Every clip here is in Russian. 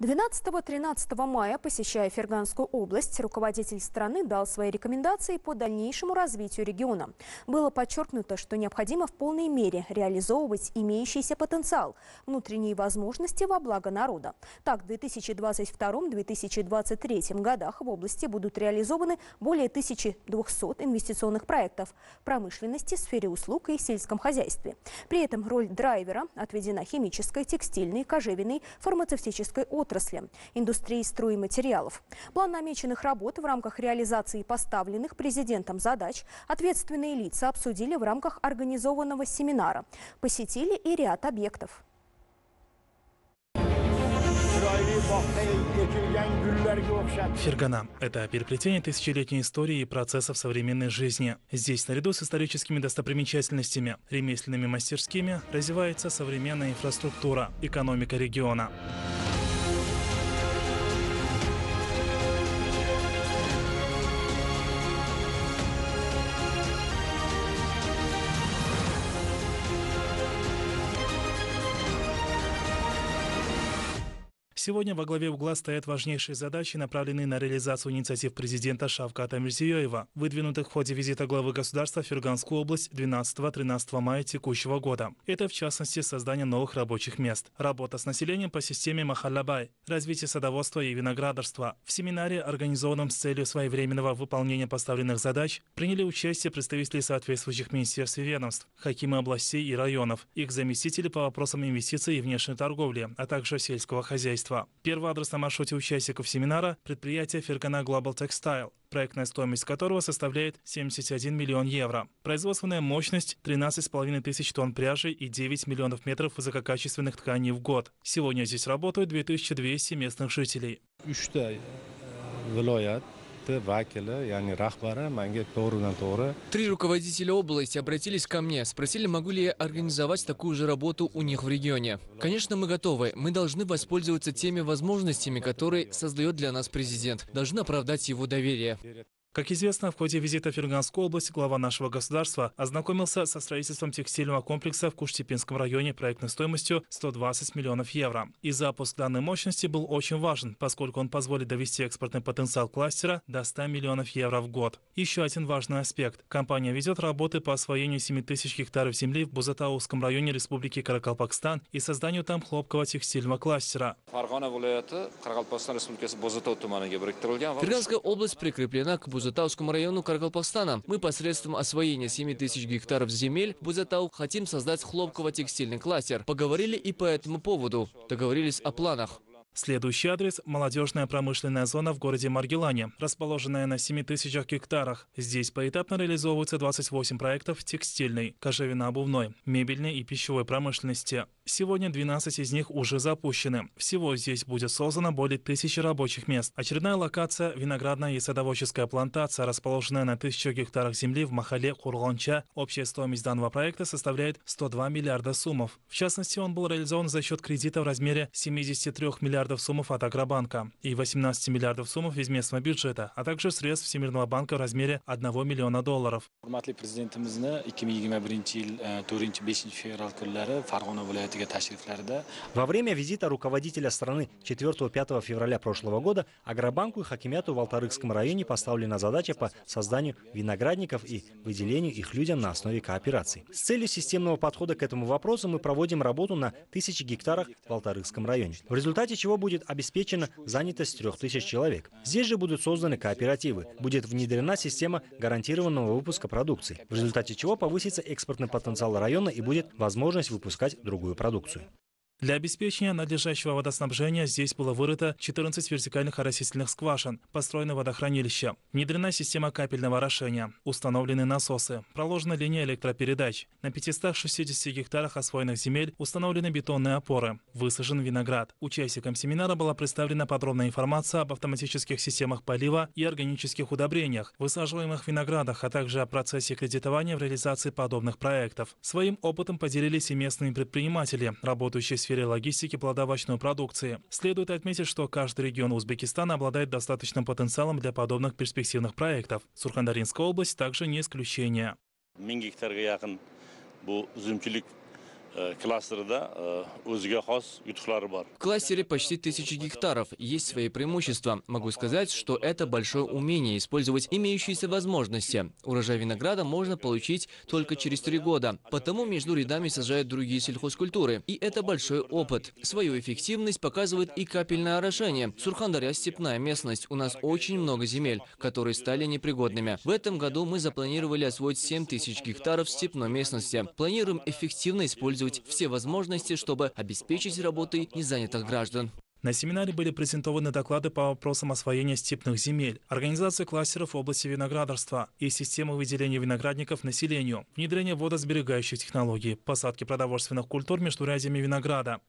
12-13 мая, посещая Ферганскую область, руководитель страны дал свои рекомендации по дальнейшему развитию региона. Было подчеркнуто, что необходимо в полной мере реализовывать имеющийся потенциал, внутренние возможности во благо народа. Так, в 2022-2023 годах в области будут реализованы более 1200 инвестиционных проектов в промышленности, сфере услуг и сельском хозяйстве. При этом роль драйвера отведена химической, текстильной, кожевенной, фармацевтической отрасли отрасли – индустрии стройматериалов. План намеченных работ в рамках реализации поставленных президентом задач ответственные лица обсудили в рамках организованного семинара. Посетили и ряд объектов. Фергана – это переплетение тысячелетней истории и процессов современной жизни. Здесь, наряду с историческими достопримечательностями, ремесленными мастерскими, развивается современная инфраструктура, экономика региона. Сегодня во главе угла стоят важнейшие задачи, направленные на реализацию инициатив президента Шавката Мирзиёева, выдвинутых в ходе визита главы государства в Ферганскую область 12-13 мая текущего года. Это, в частности, создание новых рабочих мест, работа с населением по системе Махалабай, развитие садоводства и виноградарства. В семинаре, организованном с целью своевременного выполнения поставленных задач, приняли участие представители соответствующих министерств и ведомств, хакимы областей и районов, их заместители по вопросам инвестиций и внешней торговли, а также сельского хозяйства. 2. Первый адрес на маршруте участников семинара – предприятие Фергана Global Textile», проектная стоимость которого составляет 71 миллион евро. Производственная мощность – 13,5 тысяч тонн пряжи и 9 миллионов метров высококачественных тканей в год. Сегодня здесь работают 2200 местных жителей. Э, Три руководителя области обратились ко мне, спросили, могу ли я организовать такую же работу у них в регионе. Конечно, мы готовы. Мы должны воспользоваться теми возможностями, которые создает для нас президент. Должны оправдать его доверие. Как известно, в ходе визита в Ферганскую область глава нашего государства ознакомился со строительством текстильного комплекса в Куштепинском районе проектной стоимостью 120 миллионов евро. И запуск данной мощности был очень важен, поскольку он позволит довести экспортный потенциал кластера до 100 миллионов евро в год. Еще один важный аспект. Компания ведет работы по освоению 7 тысяч гектаров земли в Бузатауском районе Республики Каракалпакстан и созданию там хлопкового текстильного кластера. Ферганская область прикреплена к Бузатаускому Бузатаускому району Каргалпахстана. Мы посредством освоения 7 тысяч гектаров земель Бузатау хотим создать хлопково-текстильный кластер. Поговорили и по этому поводу. Договорились о планах. Следующий адрес – молодежная промышленная зона в городе Маргелане, расположенная на 7 тысячах гектарах. Здесь поэтапно реализовываются 28 проектов текстильной, кожевенно-обувной, мебельной и пищевой промышленности. Сегодня 12 из них уже запущены. Всего здесь будет создано более тысячи рабочих мест. Очередная локация – виноградная и садоводческая плантация, расположенная на тысячу гектарах земли в Махале Кургонча. Общая стоимость данного проекта составляет 102 миллиарда суммов. В частности, он был реализован за счет кредита в размере 73 миллиардов миллиардов сомов от Агробанка и 18 миллиардов сомов из местного бюджета, а также средств Всемирного банка в размере 1 миллиона долларов. Э, Во время визита руководителя страны 4-5 февраля прошлого года Агробанку и Хакимяту в Алтарыкском районе поставлена задача по созданию виноградников и выделению их людям на основе коопераций. С целью системного подхода к этому вопросу мы проводим работу на тысячи гектарах в Алтарыкском районе, в результате чего чего будет обеспечена занятость 3000 человек. Здесь же будут созданы кооперативы, будет внедрена система гарантированного выпуска продукции, в результате чего повысится экспортный потенциал района и будет возможность выпускать другую продукцию. Для обеспечения надлежащего водоснабжения здесь было вырыто 14 вертикальных оросительных скважин, построено водохранилище, внедрена система капельного орошения, установлены насосы, проложена линия электропередач. На 560 гектарах освоенных земель установлены бетонные опоры, высажен виноград. Участникам семинара была представлена подробная информация об автоматических системах полива и органических удобрениях, высаживаемых виноградах, а также о процессе кредитования в реализации подобных проектов. Своим опытом поделились и местные предприниматели, работающие с сфере логистики плодовочной продукции. Следует отметить, что каждый регион Узбекистана обладает достаточным потенциалом для подобных перспективных проектов. Сурхандаринская область также не исключение. Э, э, В кластере почти тысячи гектаров. Есть свои преимущества. Могу сказать, что это большое умение использовать имеющиеся возможности. Урожай винограда можно получить только через три года. Потому между рядами сажают другие сельхозкультуры. И это большой опыт. Свою эффективность показывает и капельное орошение. Сурхандаря – степная местность. У нас очень много земель, которые стали непригодными. В этом году мы запланировали освоить 7 тысяч гектаров степной местности. Планируем эффективно использовать использовать все возможности, чтобы обеспечить работой незанятых граждан. На семинаре были презентованы доклады по вопросам освоения степных земель, организации кластеров в области виноградарства и системы выделения виноградников населению, внедрение водосберегающих технологий, посадки продовольственных культур между рядами винограда.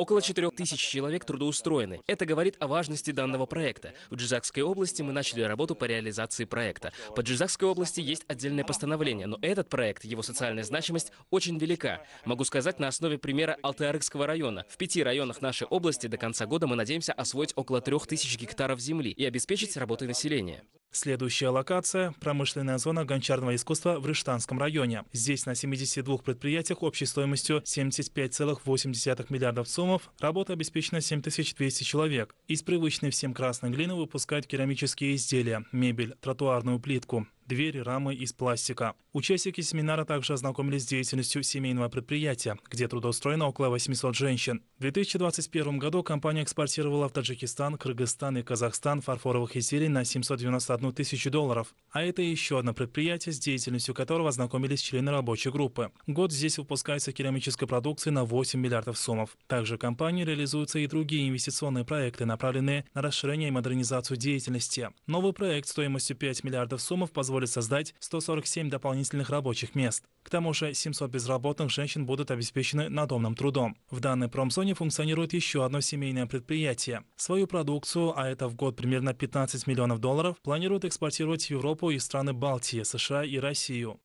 Около 4 тысяч человек трудоустроены. Это говорит о важности данного проекта. В Джизакской области мы начали работу по реализации проекта. По Джизакской области есть отдельное постановление, но этот проект, его социальная значимость очень велика. Могу сказать на основе примера Алтайарыкского района. В пяти районах нашей области до конца года мы надеемся освоить около 3000 гектаров земли и обеспечить работой населения. Следующая локация – промышленная зона гончарного искусства в Рыштанском районе. Здесь на 72 предприятиях общей стоимостью 75,8 миллиардов сомов работа обеспечена 7200 человек. Из привычной всем красной глины выпускают керамические изделия, мебель, тротуарную плитку, двери, рамы из пластика. Участники семинара также ознакомились с деятельностью семейного предприятия, где трудоустроено около 800 женщин. В 2021 году компания экспортировала в Таджикистан, Кыргызстан и Казахстан фарфоровых изделий на 791 тысячу долларов. А это еще одно предприятие, с деятельностью которого ознакомились члены рабочей группы. Год здесь выпускается керамической продукции на 8 миллиардов сомов. Также компании реализуются и другие инвестиционные проекты, направленные на расширение и модернизацию деятельности. Новый проект стоимостью 5 миллиардов сомов позволит создать 147 дополнительных дополнительных рабочих мест. К тому же 700 безработных женщин будут обеспечены надомным трудом. В данной промзоне функционирует еще одно семейное предприятие. Свою продукцию, а это в год примерно 15 миллионов долларов, планируют экспортировать в Европу и страны Балтии, США и Россию.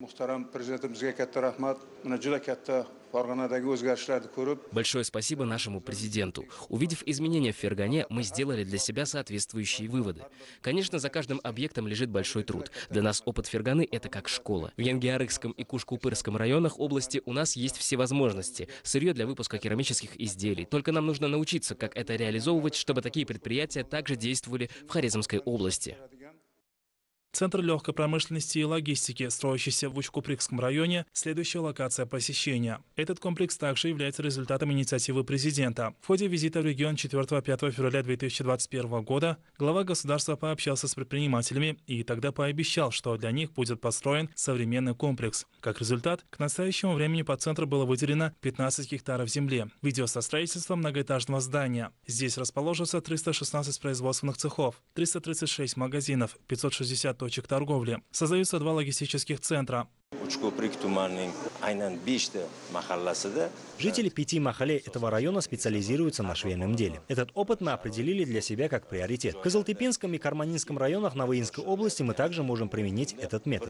Большое спасибо нашему президенту. Увидев изменения в Фергане, мы сделали для себя соответствующие выводы. Конечно, за каждым объектом лежит большой труд. Для нас опыт Ферганы — это как школа. В Янгиарыкском и Кушкупырском районах области у нас есть все возможности. Сырье для выпуска керамических изделий. Только нам нужно научиться, как это реализовывать, чтобы такие предприятия также действовали в Хорезмской области. Центр легкой промышленности и логистики, строящийся в усть районе, следующая локация посещения. Этот комплекс также является результатом инициативы президента. В ходе визита в регион 4-5 февраля 2021 года глава государства пообщался с предпринимателями и тогда пообещал, что для них будет построен современный комплекс. Как результат, к настоящему времени по центру было выделено 15 гектаров земли. Видео со строительством многоэтажного здания. Здесь расположится 316 производственных цехов, 336 магазинов, 560 точек торговли. Создаются два логистических центра. Жители пяти махалей этого района специализируются на швейном деле. Этот опыт мы определили для себя как приоритет. В Казалтепинском и Карманинском районах Новоинской области мы также можем применить этот метод.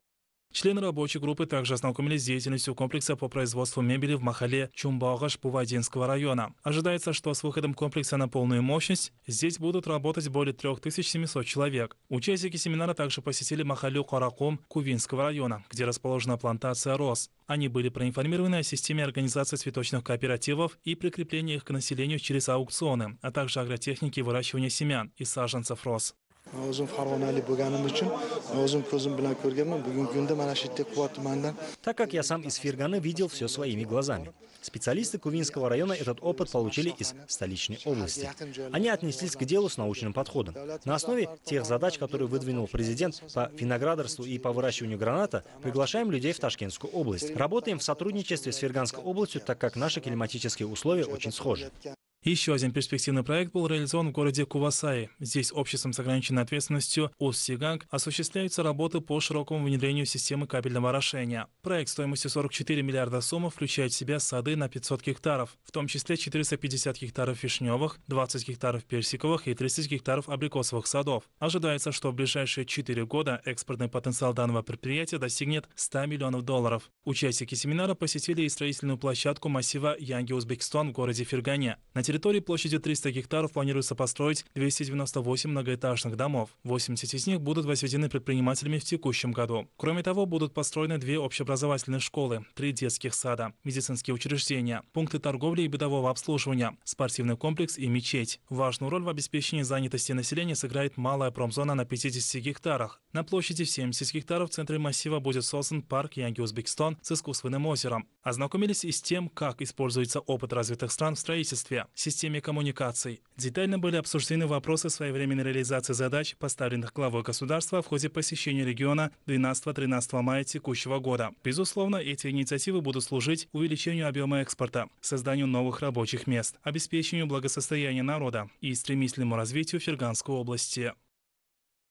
Члены рабочей группы также ознакомились с деятельностью комплекса по производству мебели в Махале Чумбагаш Пувадинского района. Ожидается, что с выходом комплекса на полную мощность здесь будут работать более 3700 человек. Участники семинара также посетили Махалю Каракум Кувинского района, где расположена плантация роз. Они были проинформированы о системе организации цветочных кооперативов и прикрепления их к населению через аукционы, а также агротехники выращивания семян и саженцев роз так как я сам из фергана видел все своими глазами специалисты кувинского района этот опыт получили из столичной области они отнеслись к делу с научным подходом на основе тех задач которые выдвинул президент по виноградарству и по выращиванию граната приглашаем людей в ташкентскую область работаем в сотрудничестве с ферганской областью так как наши климатические условия очень схожи еще один перспективный проект был реализован в городе Кувасаи. Здесь обществом с ограниченной ответственностью УССИГАГ осуществляются работы по широкому внедрению системы капельного орошения. Проект стоимостью 44 миллиарда сомов включает в себя сады на 500 гектаров, в том числе 450 гектаров вишневых, 20 гектаров персиковых и 30 гектаров абрикосовых садов. Ожидается, что в ближайшие 4 года экспортный потенциал данного предприятия достигнет 100 миллионов долларов. Участники семинара посетили и строительную площадку массива Янги Узбекистан в городе Фергане. На территории площадью 300 гектаров планируется построить 298 многоэтажных домов. 80 из них будут возведены предпринимателями в текущем году. Кроме того, будут построены две общеобразовательные школы, три детских сада, медицинские учреждения, пункты торговли и бытового обслуживания, спортивный комплекс и мечеть. Важную роль в обеспечении занятости населения сыграет малая промзона на 50 гектарах. На площади в 70 гектаров в центре массива будет создан парк Янги Узбекистан с искусственным озером. Ознакомились и с тем, как используется опыт развитых стран в строительстве системе коммуникаций. Детально были обсуждены вопросы своевременной реализации задач, поставленных главой государства в ходе посещения региона 12-13 мая текущего года. Безусловно, эти инициативы будут служить увеличению объема экспорта, созданию новых рабочих мест, обеспечению благосостояния народа и стремительному развитию Ферганской области.